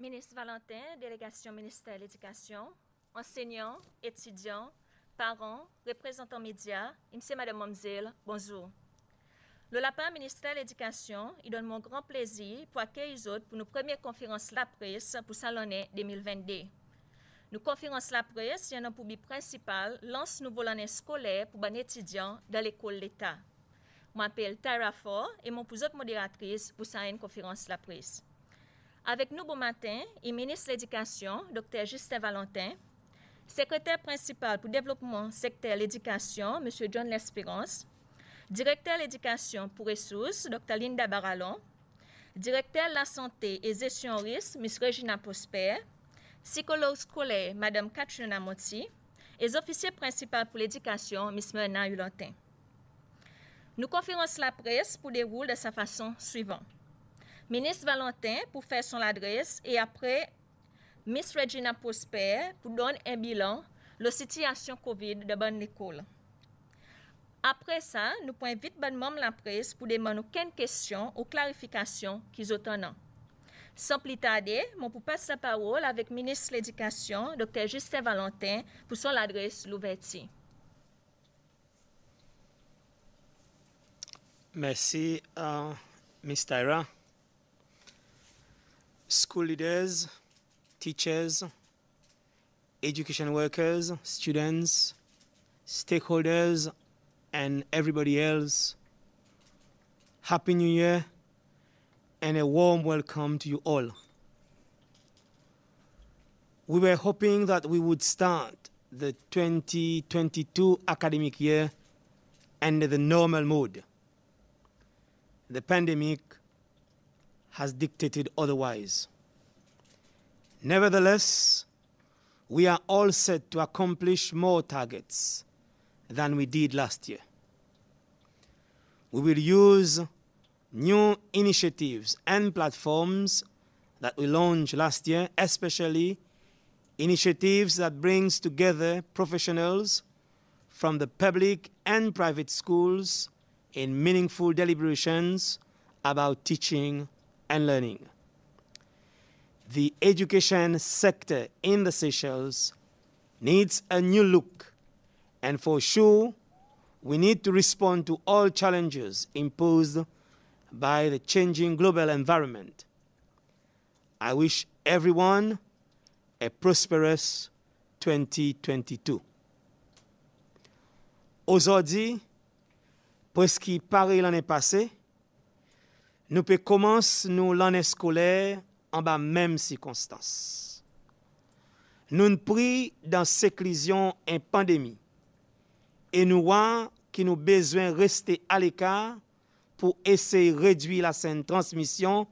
Ministre Valentin, délégation ministère de l'Éducation, enseignants, étudiants, parents, représentants médias, monsieur et madame Momzil, bonjour. Le lapin ministère de l'Éducation, il donne mon grand plaisir pour accueillir les autres pour nos premières conférences La Presse pour l'année 2022. Nos conférences La Presse, il un en a principal, lance nouveau l'année scolaire pour les étudiants dans l'école d'État. Je m'appelle Tara Fort et mon pour modératrice pour cette conférence La Presse. Avec nous, bon matin, le ministre de l'Éducation, Dr. Justin Valentin, secrétaire principal pour développement secteur l'éducation, M. John L'Espérance, directeur l'éducation pour ressources, Dr. Linda Barallon, directeur la santé et gestion risque, Ms. Regina Prosper, psychologue scolaire, Madame Katrina Motti, et officier principal pour l'éducation, Ms. Myrna Hulantin. Nous conférons la presse pour dérouler de sa façon suivante. Ministre Valentin pour faire son adresse et après, Miss Regina Prosper pour donner un bilan de la situation COVID de bonne école. Après ça, nous pouvons vite membre la presse pour demander quelques questions ou clarification qu'ils ont en Sans plus tarder, je pour passer la parole avec ministre de l'Éducation, Dr. Justin Valentin, pour son adresse l'ouverture. Merci, à euh, Tyra. school leaders, teachers, education workers, students, stakeholders, and everybody else. Happy New Year and a warm welcome to you all. We were hoping that we would start the 2022 academic year under the normal mode. The pandemic has dictated otherwise. Nevertheless, we are all set to accomplish more targets than we did last year. We will use new initiatives and platforms that we launched last year, especially initiatives that brings together professionals from the public and private schools in meaningful deliberations about teaching and learning. The education sector in the Seychelles needs a new look, and for sure, we need to respond to all challenges imposed by the changing global environment. I wish everyone a prosperous 2022. Aujourd'hui, presque Paris l'année passée, Nous nous l'année scolaire en bas même circonstance. Nous ne dans la séclusion dans séclusion en nous voyons qu'il qui nous rester à l'écart pour essayer de réduire la transmission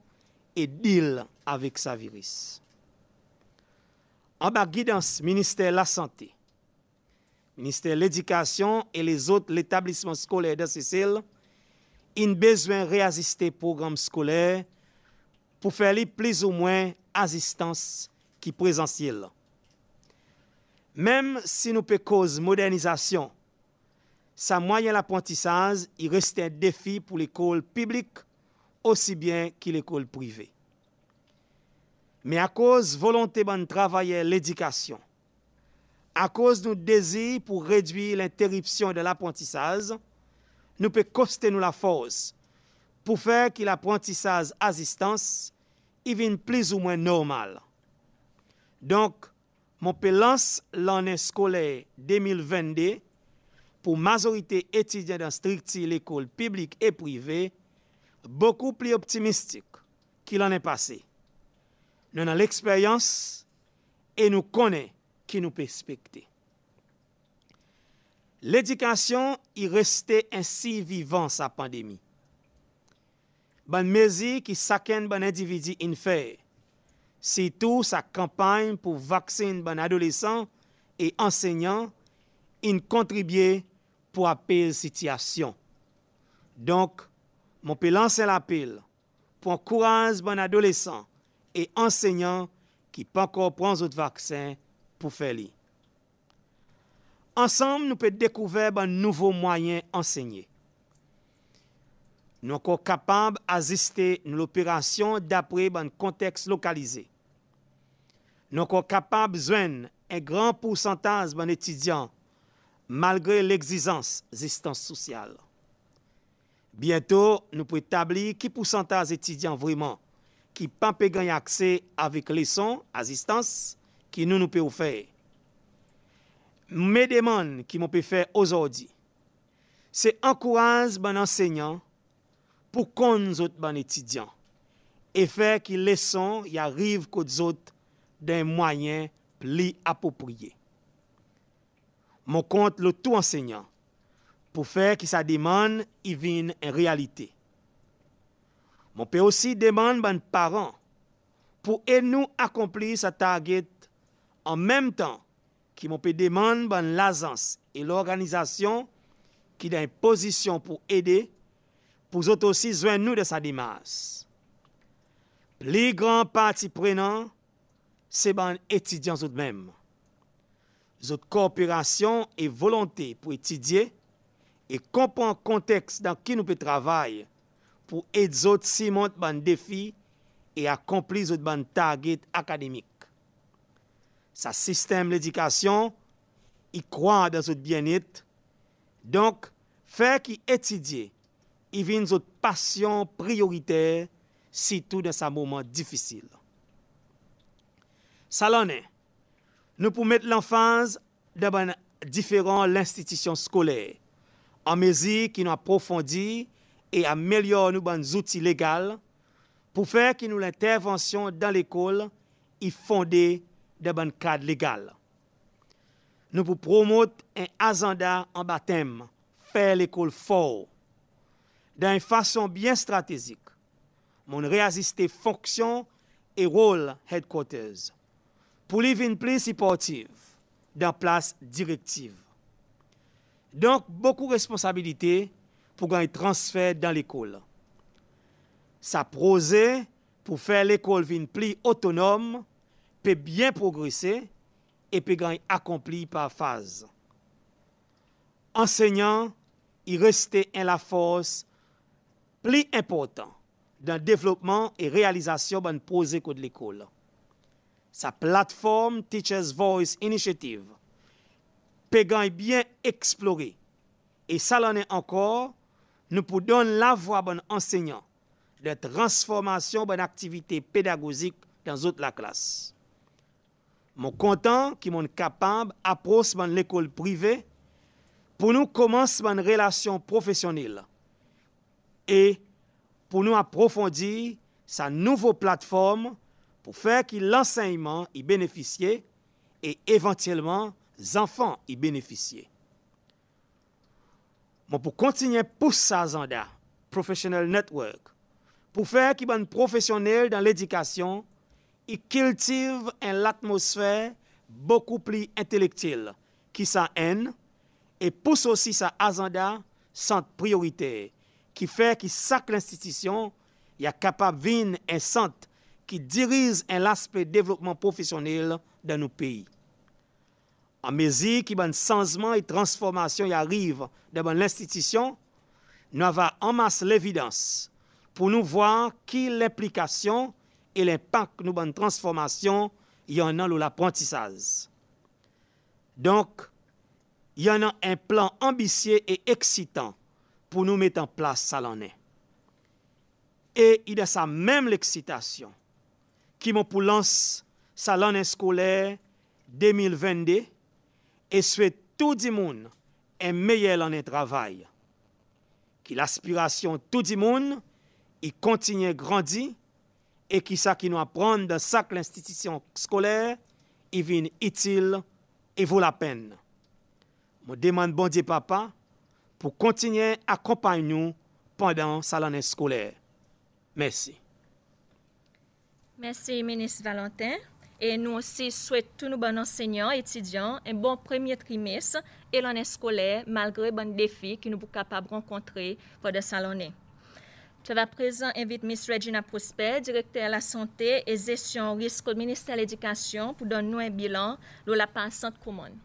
et et deal avec sa virus. En bas guidance Ministère de la Santé, Ministère de l'Éducation et les autres établissements scolaires de Sicile, il besoin réassister programme scolaire pour faire plus ou moins assistance qui présentielle. Même si nous peut cause modernisation, sa moyen l'apprentissage, il reste un défi pour l'école publique aussi bien que l'école privée. Mais à cause volonté de travailler l'éducation, à cause de notre désir pour réduire l'interruption de l'apprentissage, Nou pe koste nou la fòz pou fèr ki l'aprentissaz azistans y vin plis ou mwen normal. Donk, moun pe lanse l'anè skoley 2022 pou mazorite etidyan dan strikti l'ekol publik e privè, boku pli optimistik ki l'anè pase. Nou nan l'eksperyans e nou konè ki nou pe spekte. L'éducation y restait ainsi vivant sa pandémie. Bonne mesure qui chacun bon individu in fait. tout sa campagne pour vacciner bon adolescent et enseignant il contribué pour la situation. Donc, mon peut c'est l'appel pour encourager bon adolescent et enseignants qui pas encore prend autre vaccin pour faire les. ansanm nou pe dekouveb an nouvo mwayen ansegne. Nou kon kapab aziste nou lopirasyon dapre ban konteks lokalize. Nou kon kapab zwen en gran pousantaz ban etidyan malgre l'ekzizans zistans sosyal. Bieto nou pe tabli ki pousantaz etidyan vreman ki pa pe gany akse avik lison azistans ki nou nou pe oufeye. Me deman ki moun pe fe ozodi, se ankouraz ban ensegnan pou kon zot ban etidyan e fe ki leson y arrive kout zot den mwanyen pli apopriye. Moun kont loutou ensegnan pou fe ki sa deman y vin en realite. Moun pe osi deman ban paran pou en nou akompli sa target an menm tan qui m'ont demandé demande ben, l'agence et l'organisation qui dans une position pour aider, pour autres aussi joindre nous de sa démarche. Plus grand parti prenant, c'est ben, les étudiants eux-mêmes. Notre coopération et volonté pour étudier et comprendre le contexte dans qui nous peut travailler pour aider autres si ben, défis et accomplir notre target académiques. Sa sistem l'edikasyon, i kwa dan zout bienit, donk, fek i etidye, i vin zout pasyon priorite, si tou dan sa mouman difisil. Sa lanen, nou pou met l'enfans daban diferan l'institisyon skolei, an mezi ki nou aprofondi e amelyor nou ban zouti legal, pou fek ki nou l'intervansyon dan l'ekol i fonde dè ban kade legal. Nou pou promote an azanda an batem fè l'ekol for dan y fason byen stratezik moun reaziste fonksyon e rol headquarters pou li vin pli siportiv dan plas direktiv. Donk, bokou responsabilite pou gan y transfer dan l'ekol. Sa proze pou fè l'ekol vin pli otonom pe byen progresè e pe gan y akompli pa faz. Ansenyan y reste en la fos pli importan dan devlopman e realizasyon ban pose kou de l'ekol. Sa platform Teachers Voice Initiative pe gan y byen eksplore e salanè ankor nou pou don la vwa ban ansenyan de transformasyon ban aktivite pedagosik dan zout la klas. Mon content qui mon capable approche de l'école privée pour nous commencer une relation professionnelle et pour nous approfondir sa nouvelle plateforme pour faire que l'enseignement y bénéficie et éventuellement les enfants y bénéficient. Mais pour continuer pour sa Zanda, Professional Network, pour faire qu'il y ait professionnels dans l'éducation, i kiltiv en l'atmosfè bokou pli entelektil ki sa en e pousse osi sa azanda sant priorite ki fè ki sak l'institisyon ya kapab vin en sant ki diriz en l'aspe devlopman profisyonil dan nou pi. An mezi ki ban sansman e transformasyon y arrive dan ban l'institisyon, nou ava anmas l'evidans pou nou vwa ki l'implikasyon e l'impak nou ban transformasyon yon nan l'aprantisaz. Donk, yon nan en plan ambisye e eksitan pou nou met an plas sa lanen. E y de sa menm l'eksitasyon ki moun pou lans sa lanen skouler 2020 e swet tout di moun en meye lanen travay. Ki l'aspirasyon tout di moun y kontinye grandi et qui ça qui nous apprend dans chaque l'institution scolaire, il utile et vaut la peine. Je demande bon Dieu papa pour continuer à accompagner nous pendant sa l'année scolaire. Merci. Merci, ministre Valentin. Et nous aussi souhaitons tous nos bons enseignants, étudiants, un bon premier trimestre et l'année scolaire malgré les défis que nous sommes capables rencontrer pendant cette année. Je vais à présent inviter Mme Regina Prosper, directrice de la santé et gestion risque au ministère de l'Éducation, pour donner un bilan de la passante commune.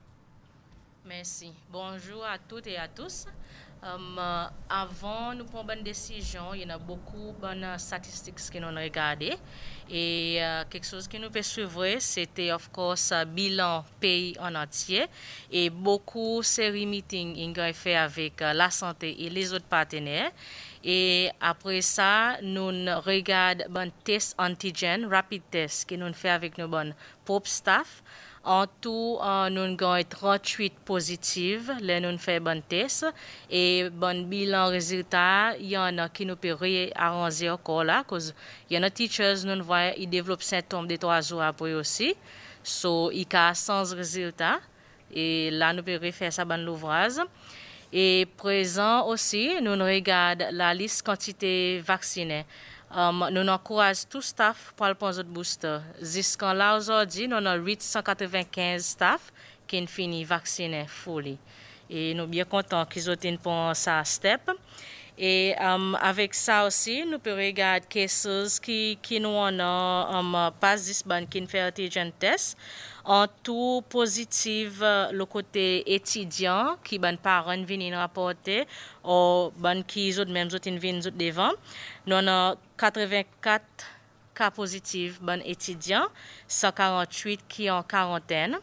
Merci. Bonjour à toutes et à tous. Avon nou pon ban desijon, yon a bokou ban statistik skenon regade. E kek sos ki nou pe suvre, sete ofkos bilan peyi an atye. E bokou seri miting yon gre fe avik la sante yon lesot patene. E apre sa, nou regade ban test antigen, rapid test, skenon fe avik nou ban pop staff. An tou, nou nou gwa et 38 pozitiv le nou nou fè ban tes. E ban bilan rezultat, yon nou ki nou pè rè aranzi akor la. Kouz yon nou teachers nou nou vwa yi devlop sintom de 3 zwa apoy osi. So, yi ka 100 rezultat. E la nou pè rè fè sa ban louvraze. E prezan osi, nou nou regade la lis kantite vaksine. Um, nou nou akouraj tou staf pou alpon zot booster, ziskan la ouzor di nou nan 895 staf kin fini vaksine foli. E nou bya kontan ki zot inpon sa step. E um, avek sa osi nou pe regad kesouz ki nou anan um, pas disban kin fe atijen test. An tou pozitiv euh, lo kote etidyan ki ban paran vin in rapote ou ban ki zot men, zot in vin, zot devan, nou an an 84 ka pozitiv ban etidyan, 148 ki an karenten.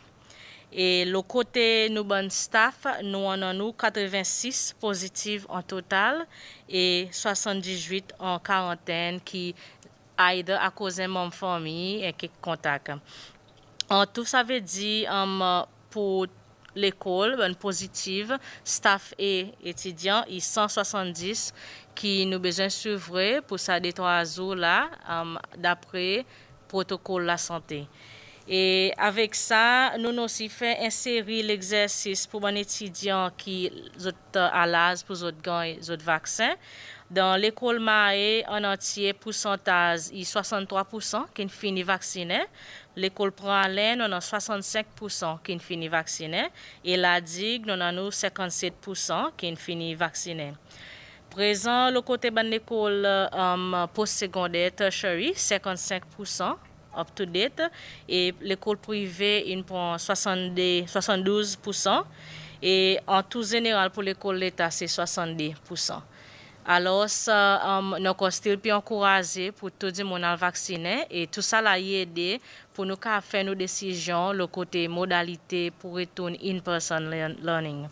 E lo kote nou ban staff nou an an nou 86 pozitiv an total e 78 an karenten ki aida a kozen mam fomi e ke kontak an. An tou sa ve di um, pou l'ekol, ben pozitiv, staff e etidyan yi 170 ki nou bejen souvre pou sa deto a zo um, la dapre protokol la sante. E avek sa, nou nou si fe inseri l'eksersis pou man etidyan ki zot alaz pou zot gany zot vaksen. Dan l'ekol ma e an antye pou santaz 63% kin fini vaksine L'ekol pran len nan an 65% kin fini vaksine E la dig nan an nou 57% kin fini vaksine Prezan lo kote ban l'ekol post-sekondè 55% L'ekol privè in pran 72% En tou zeneral pou l'ekol l'Etat se 70% Alors, euh, nous avons encouragé pour tout les monde à vacciner et tout ça a aidé pour nous faire nos décisions, le côté modalité pour retourner in-person learning.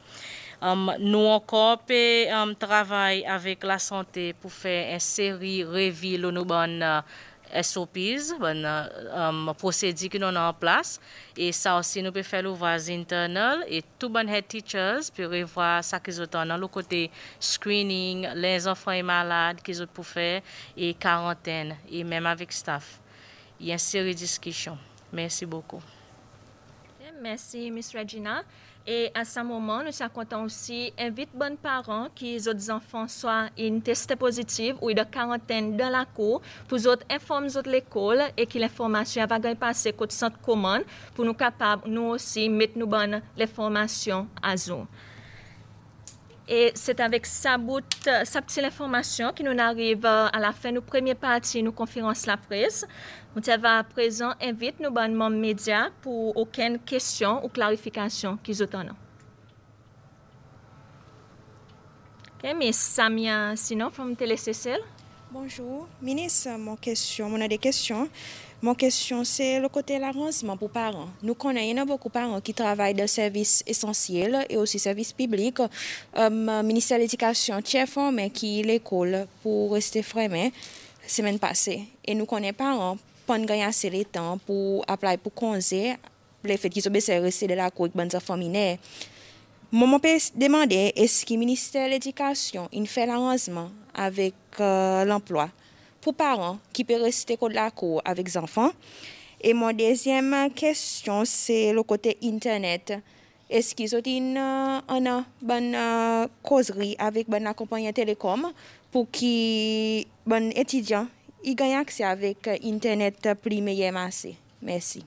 Euh, nous encore euh, travaillé avec la santé pour faire une série de revues de nos bonnes S.O.P.s, euh, euh, pou sè di ki nou nan an plas, e sa osi nou pe fè lou vwa zin ternal, e tou ban head teachers, pe rè vwa sa ki zot an nan lou kote, screening, lè zon fwen malade, ki zot pou fè, e karantèn, e mèm avik staff. Yen sèri diskisyon. Mènsi boko. Mènsi, Miss Regina. Et à ce moment, nous racontons aussi invite bonnes parents qui des enfants soient une test positive ou de quarantaine dans la cour pour autres informer autres l'école et que l'information va passer côté centre commun pour nous capables nous aussi mettre nous bonnes les formations à jour. Et c'est avec sa, petite information que nous arrive euh, à la fin de la première partie de nos conférences la presse. On va à présent inviter nos bannements médias pour aucune question ou clarification qu'ils ont. OK, mais Samia Sino from TeleCCL. Bonjour, ministre, mon question, on a des questions. Mon question, c'est le côté de l'arrangement pour parents. Nous connaissons beaucoup de parents qui travaillent dans les services essentiels et aussi services publics. le euh, ministère de l'Éducation tient mais qui l'école pour rester mais semaine passée. Et nous connaissons parents pas gagner assez de temps pour appeler pour conseiller les faits qu'ils ont besoin de la cour avec famille. Mon me demandait est-ce que le ministère de l'Éducation fait l'arrangement avec l'emploi pour parents qui peuvent rester de la cour avec les enfants Et mon deuxième question, c'est le côté Internet. Est-ce euh, qu'ils ont une, bonne euh, causerie avec la compagnie Télécom pour que les étudiants il gagne accès avec euh, Internet euh, prime masser. Merci.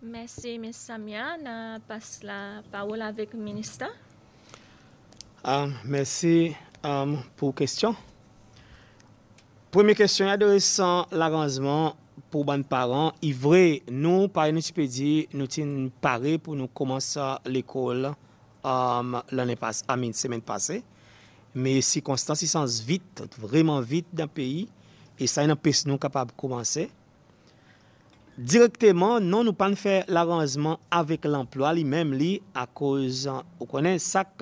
Merci, Mme Samia. On passe la parole avec le ministre. Um, merci um, pour la question. Première question, adressant l'arrangement pour les parents. Il vrai, nous, par exemple, nous sommes parés pour nous commencer l'école um, l'année semaine passée. Mais circonstances, sont vite, vraiment vite dans le pays. E sa yon apes nou kapab koumanse. Direktyman, nou nou pan fè l'aranzman avèk l'amplwa li mèm li akouz an. Ou konen, sak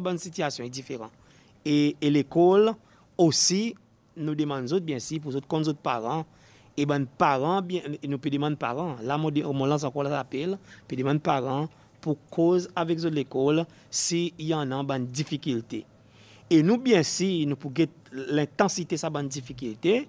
ban sityasyon yon e diferan. E, e l'ekoul osi nou deman zout, bensi, pou zout kon zout paran. E ban paran, nou pe deman paran. La mou lan san kou la rapel, pe deman paran pou kouz avèk zout l'ekoul si yon nan ban difikiltey. E nou bensi, nou pou get l'intensite sa ban difikilite,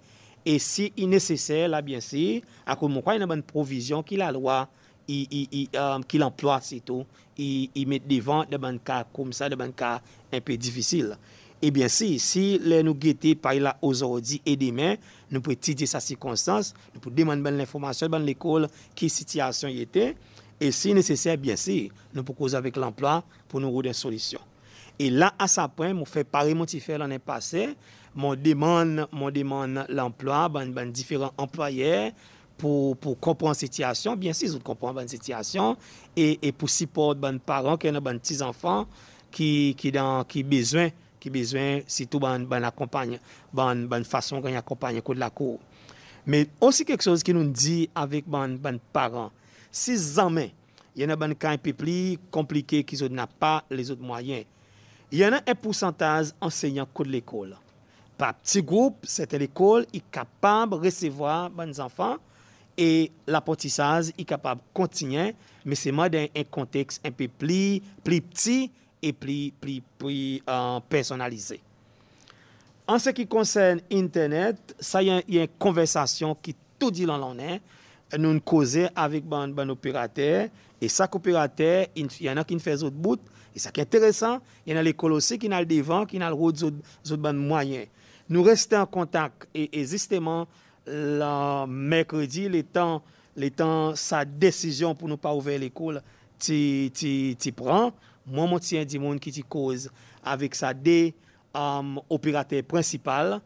e si ineseser la bensi, akou moun kwa yon ban provizyon ki la lwa, ki l'amplwa sitou, yi met devan de ban ka koum sa, de ban ka epi difisil. E bensi, si le nou gete pa yon la ozodi e demen, nou pou tidye sa sikonsans, nou pou deman ban l'informasyon ban l'ekol ki sitiyasyon yete, e si ineseser bensi, nou pou kozavek l'amplwa pou nou ou den solisyon. E la a sa pwen, mou fè pari moun ti fè lan en pase, moun deman l'emploi, ban ban diferent employè, pou kompran sityasyon, bensi zout kompran ban sityasyon, e pou sipot ban paran ke yon nan ban ti zanfan ki bezwen, ki bezwen sitou ban akompanyan, ban ban fason ganyan akompanyan kou de la kou. Men osi kek chose ki nou di avik ban ban paran, si zanmen, yon nan ban kany pepli komplike ki zout nan pa le zout mwayen. Y anan e pousantaz enseyanyan kou de l'ekol. Pa pti goup, sete l'ekol, i kapab resevwa ban zanfan, e la potisaz, i kapab kontinyen, me seman den e konteks enpe pli, pli pti, e pli, pli, pli personalize. An se ki konsen internet, sa y an yon konversasyon ki tout di lan lanen, nou n'koze avik ban bon, bon operatèr, e sak operatèr, y anan ki n'fèz out bout, E sa ki enteresan, yon al ekolo se ki nan al devan, ki nan al road zot ban mwanyen. Nou reste an kontak, e zisteman, la mekredi, le tan sa desijon pou nou pa ouve l'ekol ti pran, moun moun ti yon di moun ki ti koz avik sa de operate principal,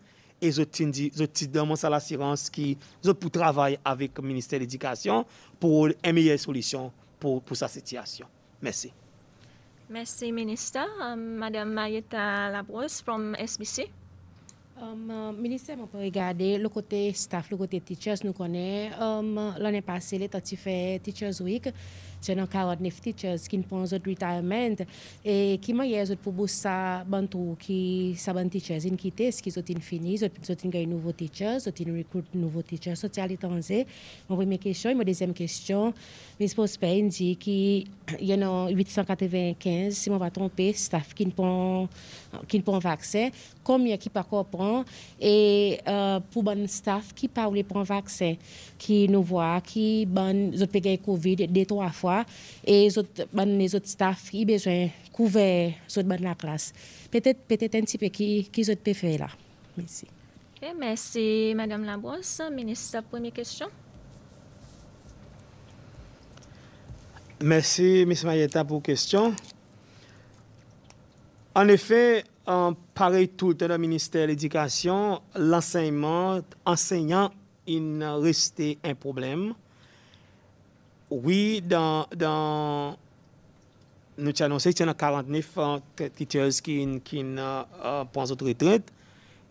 e zot ti daman sa la sirans ki zot pou travay avik minister l'edikasyon pou en miye solisyon pou sa sityasyon. Mersi. Mesey minister, um, madame Mayeta Labros from SBC. Um, uh, minister, mwen pwe regade lo kote staff, lo kote teachers nou konen. Um, L'anen pase leta ti fe Teachers Week. tena active teachers qui impõem o retirement Et e que mais pour para buscar bantu que sabem teachers em que tens que zotin finis ont ganha nouveaux teachers ont recruit nouveaux teachers social e tanzé uma primeira question question, ma deuxième pas, me esposa qu'il y you know 895 si on va tromper staff ne prend qui ne prend vaccin, combien qui pas e, eh, prend et pour bon staff qui pas prend vaccin, qui nous voit, qui bon, ils ont Covid deux trois fois et les autres, les autres staff ont besoin de couvrir la classe. Peut-être peut-être un petit peu qui, qui peut faire là. Merci. merci, Madame Labrosse. Ministre, première question. Merci, Mme Mayetta, pour la question. En effet, en pareil tout le ministère de l'Éducation, l'enseignement, enseignant, il resté un problème. Oui, nou t'y anonsè, t'y anon 49 teachers ki pon zot retret.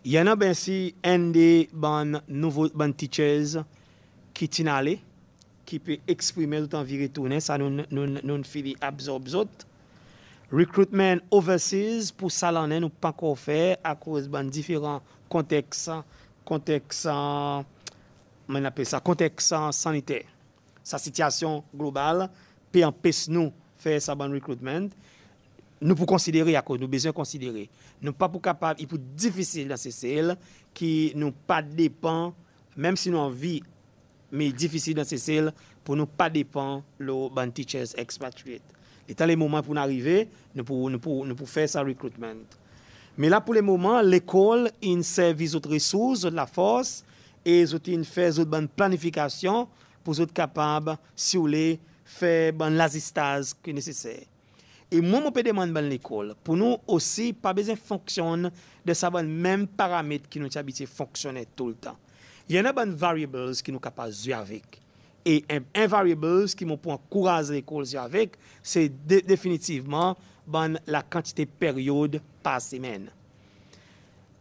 Y anon bensi, endi ban nouvo, ban teachers ki t'y nale, ki pe eksprime loutan viri toune, sa nou n'fili abzot. Recruitment overseas, pou sa lanen nou pan kou fe, akouz ban diferan konteks, konteks, konteks sanitey. sa situation globale, peut empêcher nous faire sa bonne recrutement. Nous pour considérer à nou nous besoin considérer. Nous pas pour capable, il est difficile dans sel, qui nous pas dépend, même si nous en vie, mais difficile dans sel, pour ne pas dépend le ban teachers expatriate. Et dans les moments pour nous arriver, nous pour, nous pour, faire sa recrutement. Mais là, pour le moment, l'école, il service autres ressources, de la force, et ils ont fait une planification pou zout kapab, si ou le, fè bon lazistaz ki nesesè. E moun moun pe deman bon l'ekol. Pou nou osi, pa bezen fonksyon de sa bon men paramet ki nou t'yabite fonksyonè tout an. Yen a bon variables ki nou kapaz yu avik. E yon variables ki moun pou ankuraz l'ekol yu avik, se definitivman bon la kantite peryode pa semen.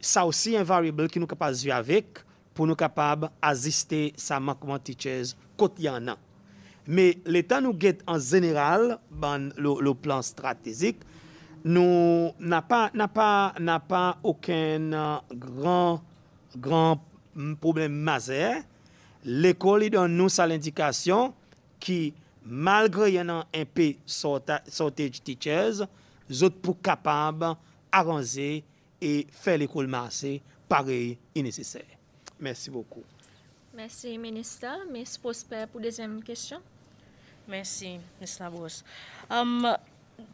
Sa osi yon variables ki nou kapaz yu avik, pou nou kapab aziste sa mankman tichèz kote yon nan. Me lè tan nou gèt an zènéral ban lou plan stratezik, nou nan pa okèn nan euh, gran problem mazè, lè kol li don nou sa l'indikasyon ki malgre yon nan enpey sotej tichèz, zot pou kapab aranze e fè lè kol masè parey inesesè. Merci beaucoup. Merci, ministre. Merci, Prosper, pour la deuxième question. Merci, Ms. Labos. Um,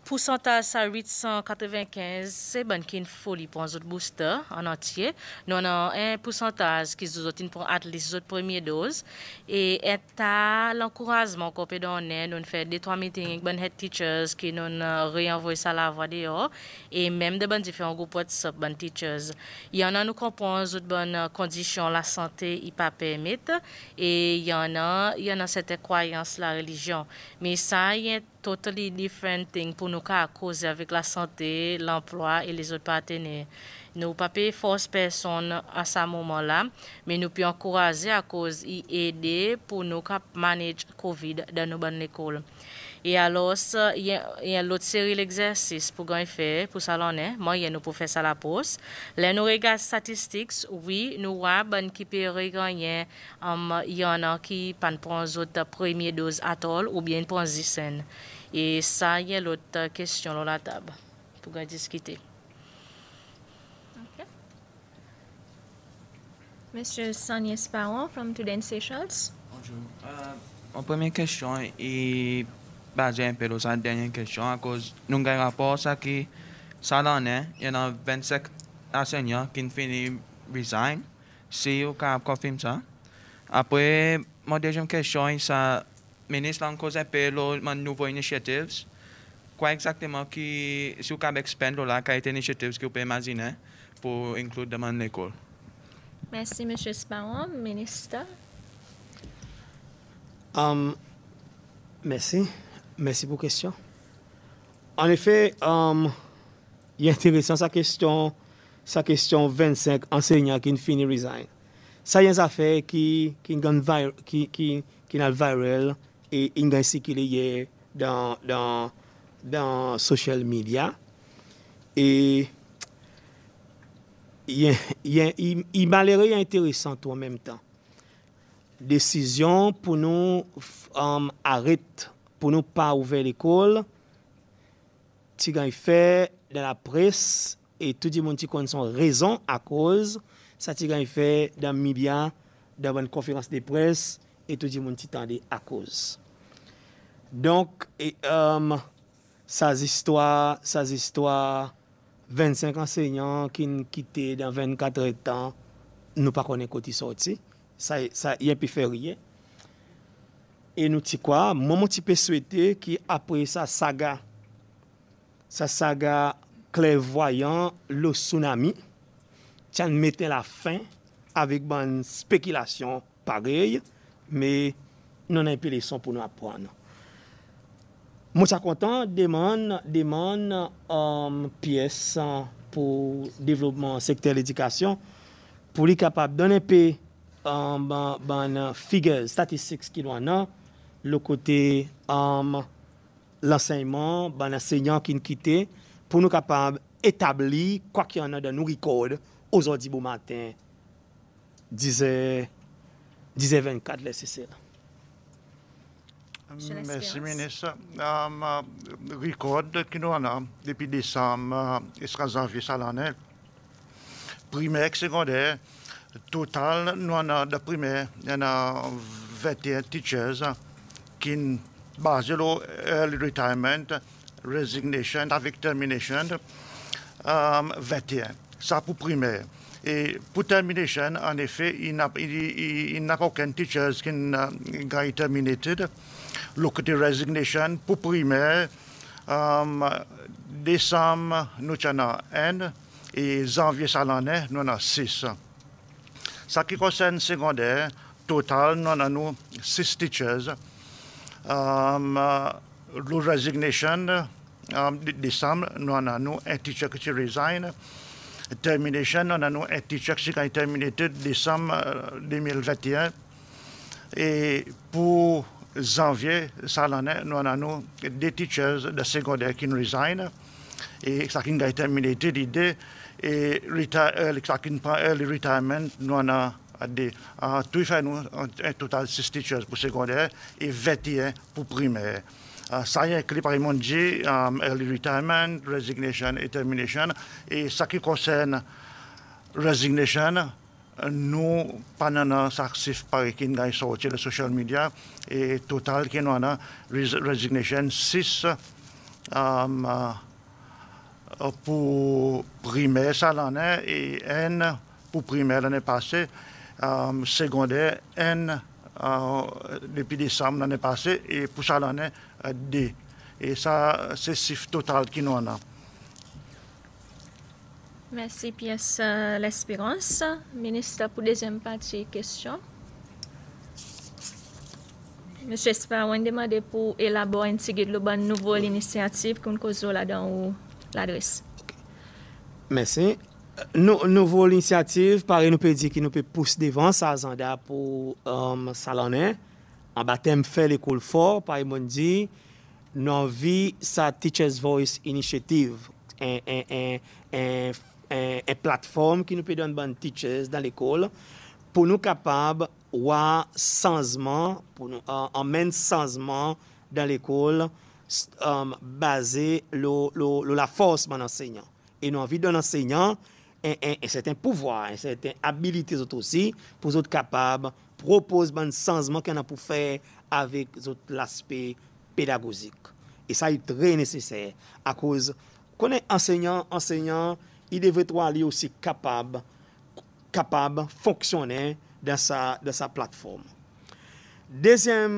Pousantaj sa 895, se ban ki en foli pon zot booster an antye. Non an 1 pousantaj ki zot inpon at least zot premye doz. E ta lankourazman ko pe donen non fe detwa miting ek ban head teachers ki non reenvoy sa la vwa deyo. E menm de ban difyon gop wad sop ban teachers. Yon an nou konpon zot ban kondisyon la sante y pa permit. E yon an sete kwayans la relijyon. Men sa yon totally different thing pou nou ka akose avek la sante, l'emploi e les ot patene. Nou pa pe fos person a sa mouman la men nou pi ankoraze akose i ede pou nou ka manage kovid dan nou ban lekol. E alos, yon lot seri l'exersis pou gen yon fè, pou sa lanen, e, man yon nou pou fè sa la pos. Len nou regan statistiks, oui, nou wab an kipe regan yon an ki pan pran zot premye doz atol ou bien pran zisen. E sa, yon lot kestyon lor la tab pou gen diskite. Mr. Sanye Sparouan, from Toudan Seychelles. Bonjour. Euh, Mon premier kestyon, e... par exemple, aux cinq dernières question, à cause nous avons un rapport ça qui, ça l'année, il y en a 25 enseignants qui ont fini resign, si vous confirmez ça. Après, ma deuxième question, le ministre, a cause de peu nouvelles initiatives. Quoi exactement qui, si vous pouvez expander la qualité initiatives que vous pouvez imaginer pour inclure dans l'école? Merci, M. Sparon, ministre. Um, merci. Mèsi pou kèsyon. An efè, yè euh, interesant sa kèsyon sa kèsyon 25 ansegnan ki n fini rezyne. Sa yè zafè ki n al viral e yon gansi ki lè yè dan social media. E yè yè yon yon malère yon interesant ou an mèm tan. Desisyon pou nou euh, arèt pou nou pa ouve l'ekol, ti gan y fe dan la pres, et tout di moun ti kon son rezon a koz, sa ti gan y fe dan mi bian dan wan konferans de pres, et tout di moun ti tande a koz. Donk, sa zistoa, sa zistoa, 25 ansegnan ki n kite dan 24 etan, nou pa konen koti sorti, sa yen pi fe rye, E nou ti kwa, moun moun ti pe swete ki apre sa saga, sa saga klevwayan lo tsunami, tjan meten la fin avik ban spekilasyon parey, me non api leson pou nou apwane. Moun chakwantan deman um, piyes pou devlopman sektel edikasyon pou li kapap don epi um, ban figure statistik ki nou anan, le côté um, l'enseignement, ben, l'enseignant qui nous quittait, pour nous capables d'établir quoi qu'il y en a dans nos records aujourd'hui bon matin, 10h24, laissez ça. Hum, merci, ministre. Um, uh, record qui nous avons depuis décembre uh, 13 janvier ça l'année. Primaire, secondaire, total, nous en de primaire, il y en a 21 teachers. Hein. Kin Basilo early retirement, resignation avec termination, um, 21. Ça pour primaire. Et pour termination, en effet, il n'y a, aucun teacher qui a terminated. Look at the resignation pour primaire. Um, décembre, nous avons un et janvier ça l'année, nous avons six. Ça qui concerne secondaire, total, nous avons six teachers. Um, uh, résignation, resignation, um, décembre, nous avons un e teacher qui resign. Termination, nous avons un e teacher qui a terminé décembre uh, 2021. Et pour janvier, ça l'année, nous avons des teachers de secondaire qui ont résigné. Et ça qui ont terminé l'idée. Et euh, euh, le retirement, nous avons des, en tout fait, un total de 6 teachers pour secondaire et 21 pour primaire. Euh, ça y est par exemple um, early retirement, resignation et termination. Et ce qui concerne résignation, nous, pas ça actif par Kingai sorti les social media et total qui nous a resignation 6 um, uh, pour primaire ça l'année et 1 pour primaire l'année passée. Euh, secondaire N euh, depuis décembre l'année passée et pour ça l'année euh, D. Et ça, c'est le chiffre total qui nous en a. Merci, pièce L'Espérance. Ministre, pour deuxième partie, question. Monsieur Esper, on demande pour élaborer une petit guide de nouvelle initiative qu'on cause là dans l'adresse. Merci. Nou vou l'inisiativ, pari nou pe di ki nou pe pousse devan sa azanda pou um, salanè. An batem fe l'ekol for, pari moun di, nou anvi sa Teacher's Voice Initiative, en platform ki nou pe don ban Teacher's dan l'ekol, pou nou kapab wak sansman, pou nou anmen sansman dan l'ekol, um, base lo la fos man ansenyan. E nou anvi dan ansenyan, En sèten pouvoi, en sèten abilite zot osi pou zot kapab propos ban sanzman kè nan pou fè avèk zot l'aspe pedagosik. E sa yon trè nesesè a kouz konen anseñan, anseñan, yon devè tro alè osi kapab fonksyonè dan sa platforme. Dezyen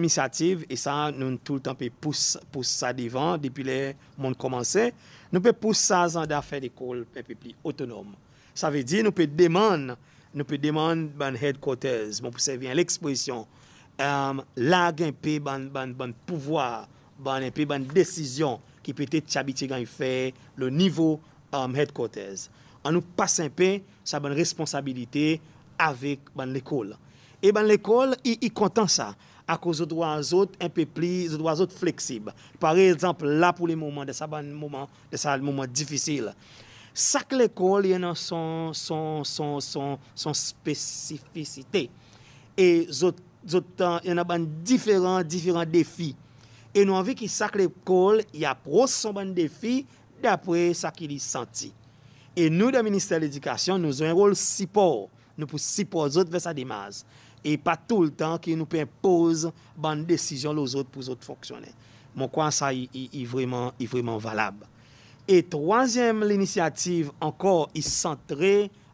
misyative, e sa nou tout an pe pousse sa divan depi le moun komanse, nou pe pousse sa zanda fèd ekol pe pe pli otonom. Sa ve di nou pe deman, nou pe deman ban hèd kotez, moun pou se vyen l'exposition, euh, lag euh, en pe ban pouvoar, ban en pe ban desisyon ki pe te tchabite gan y fè le nivou hèd kotez. An nou passe en pe sa ban responsabilite avèk ban l'ekol. E ban l'ekol, i kontan sa, akou zot wazot, enpe pli, zot wazot fleksib. Par exemple, la pou li mouman, de sa ban mouman, de sa mouman difisil. Sak l'ekol, yon nan son, son, son, son, son spesifisite. E zot, zot, yon nan ban diferan, diferan defi. E nou anvi ki sak l'ekol, ya pros son ban defi, dapre sak ili santi. E nou da Ministèl Edykasyon, nou zon yon rol sipor. Nou pou sipor zot vè sa dimaz. E pa tout l'tan ki nou pe impose ban desisyon l'ozot pou zot fonksyonen. Mon kwan sa yi vreman valab. E troasyem l'inisyative ankor yi sentre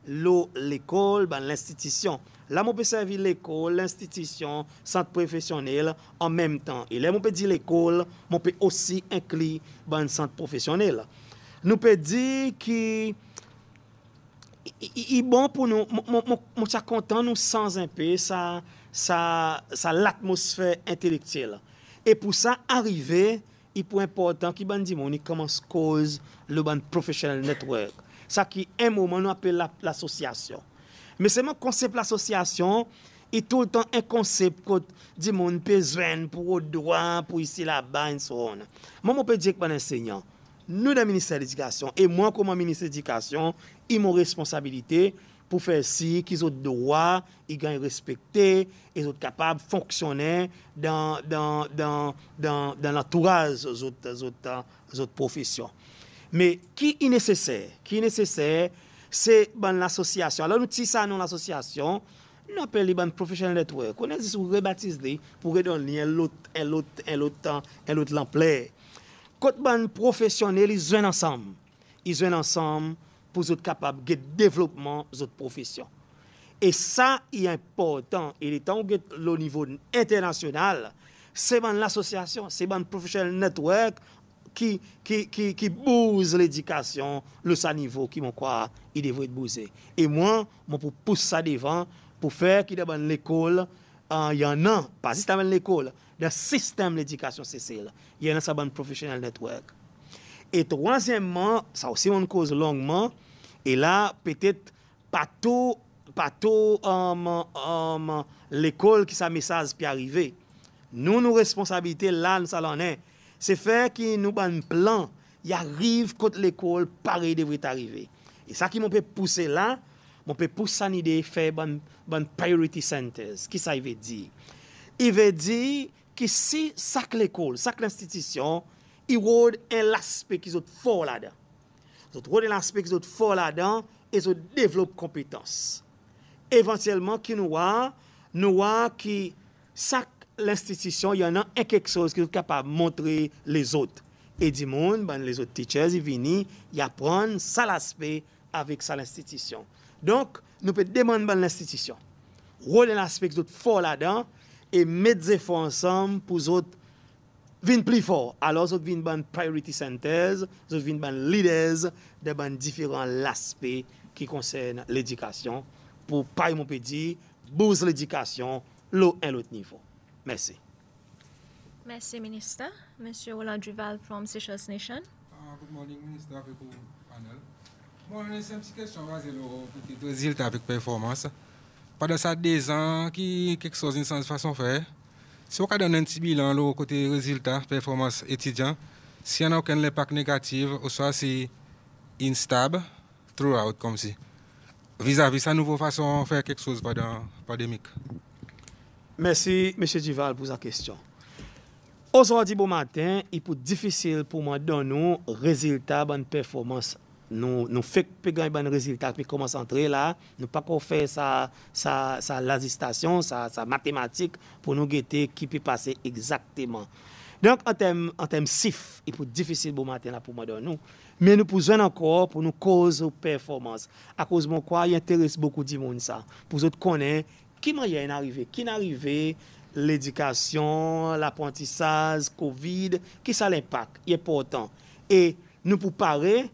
l'ekol ban l'institisyon. La moun pe servi l'ekol, l'institisyon, sentre profesyonel an menm tan. E la moun pe di l'ekol, moun pe osi inkli ban sentre profesyonel. Nou pe di ki... I bon pou nou, moun chak kontan nou sans impi sa l'atmosfè intelektil. E pou sa, arive, i pou importan ki ban di moun i koman skoz le ban professional network. Sa ki, en moun moun apel l'associasyon. Me se moun konsep l'associasyon, i tout an en konsep kot di moun pezwen pou ou doan, pou isi la ba, en so on. Moun moun pe di ek ban ensegnan. Nou dan Ministre de l'Education, e mwen koman Ministre de l'Education, imon responsabilite pou fè si ki zot dowa, i gen y respette, e zot kapab fonksyone dan l'aturaz zot profisyon. Me ki y nesesè, ki y nesesè, se ban l'associasyon. La nou ti sa nan l'associasyon, nou apè li ban Professionnel Network. Konè zis ou rebatise li, pou redon li en lout, en lout, en lout, en lout lampley. Kote ban profesyonel, i zwen ansam. I zwen ansam pou zout kapab get devlopman zout profesyon. E sa, i important, il etan ou get lo nivou internasyonal, se ban l'asosyasyon, se ban euh, profesyonel netwèk, ki bouz l'edikasyon lou sa nivou ki mwen kwa i devou et bouzè. E mwen, mwen pou pousse sa devan pou fèk ki dè ban l'ekol, yon nan, pasist amen l'ekol, Da sistem l'edikasyon se se la. Yè nan sa ban profesyonel netwak. E troasyèmman, sa osi man kouz longman, e la, petèt, patou, patou, l'ekol ki sa mesaz pi arrive. Nou nou responsabilite la, nou sa lanè. Se fè ki nou ban plan, y arrive kot l'ekol, parey devite arrive. E sa ki moun pe pousse la, moun pe pousse san ide, fè ban priority centers. Ki sa y ve di? Y ve di... ki si sak l'ekol, sak l'institisyon, i wode en l'aspek ki zot for la dan. Zot wode en l'aspek ki zot for la dan, e zot devlop kompitans. Eventyelman ki nou wa, nou wa ki sak l'institisyon, yon nan en kek soz ki zot kapab montre le zot. E di moun, ban le zot teachers, i vini, ya pran sa l'aspek avik sa l'institisyon. Donk, nou pe deman ban l'institisyon. Wode en l'aspek ki zot for la dan, E med ze fò ansèm pou zot vin pli fò. Alò, zot vin ban priority centers, zot vin ban leaders, de ban diferent laspe ki konsèn l'edikasyon. Pou pay moun pedi, bouz l'edikasyon, lò en lot nifo. Mèsi. Mèsi, minister. Mèsi, Roland Duval from Seychelles Nation. Good morning, minister. Good morning, minister. pendant ça deux ans, qui, quelque chose, une façon de faire. Si on donne un petit bilan là, côté résultat, performance étudiant, s'il n'y a aucun impact négatif, ou soit c'est instable, throughout, comme si. Vis-à-vis sa nouvelle façon de faire quelque chose pendant la pandémie. Merci, M. Duval, pour sa question. Aujourd'hui, bon matin, il est difficile pour moi de donner un résultat, une performance nou fèk pe gan y ban reziltat mi koman san tre la, nou pa kon fè sa lajistasyon, sa matematik, pou nou gete ki pi pase exakteman. Donk, an tem sif, y e pou difisil pou bon maten la pou mwadan nou, men nou pou zon ankor pou nou koz ou performans. A koz mwen kwa, y enteres boku di moun sa. Pou zot konen, ki man y a inarive? Ki inarive l'edikasyon, l'apwantisaz, kovid, ki sa l'impak? Y e pou otan. E nou pou pare,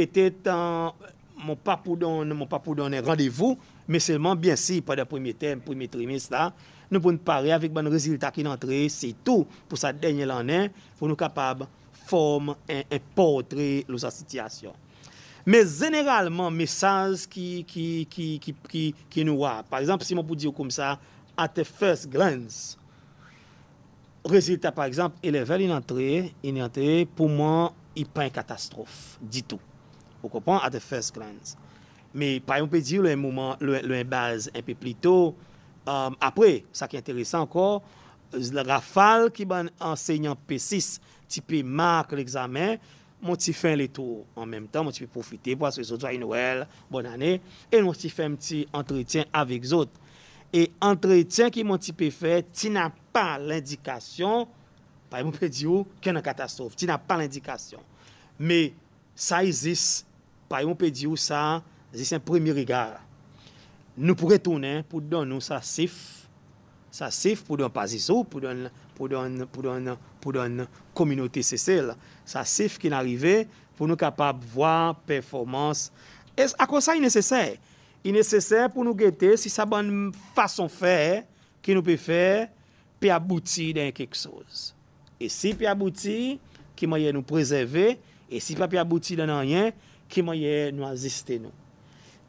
pe tè tan moun pa pou donnen randevou, mè selman, bè si, pa dè prèmè tem, prèmè trimè, sè la, nou pou n'pare avèk ban rezilta ki n'antre, sè tou, pou sa denye lanen, pou nou kapab fòm, e potre lousa sityasyon. Mè zèneralman, mè sas ki nou wap, par exemple, si moun pou diyo koum sa, at the first glance, rezilta, par exemple, e levèl yon antre, pou moun, yon pa yon katastrof, di tout. Ou kopan, at the first glance. Me, pa yon pe diyo, lwen mouman, lwen baz, en pe plito. Um, apre, sa ki enteresan anko, zle rafal ki ban ensegnan P6, ti pe mark l'examen, moun ti fen lé tou. An menm tan, moun ti pe profite, bo aswezot, zwa yon nouel, bon anè, en moun ti fen mti entretien avik zot. E entretien ki moun ti pe fe, ti na pa l'indikasyon, pa yon pe diyo, ki an an katastrofe, ti na pa l'indikasyon. Me, sa yizis, pa yon pe di ou sa zis en premi rigar. Nou pou retounen pou don nou sa sif, sa sif pou don pas iso, pou don, pou don, pou don, pou don kominote se sel. Sa sif ki nan rive pou nou kapab vwa, performans. E akwa sa yon nesesay. Yon nesesay pou nou gete si sa ban fason fe ki nou pe fe pi abouti den kek sos. E si pi abouti, ki maye nou prezeve, e si pa pi abouti den anyen, ki mwenye nou aziste nou.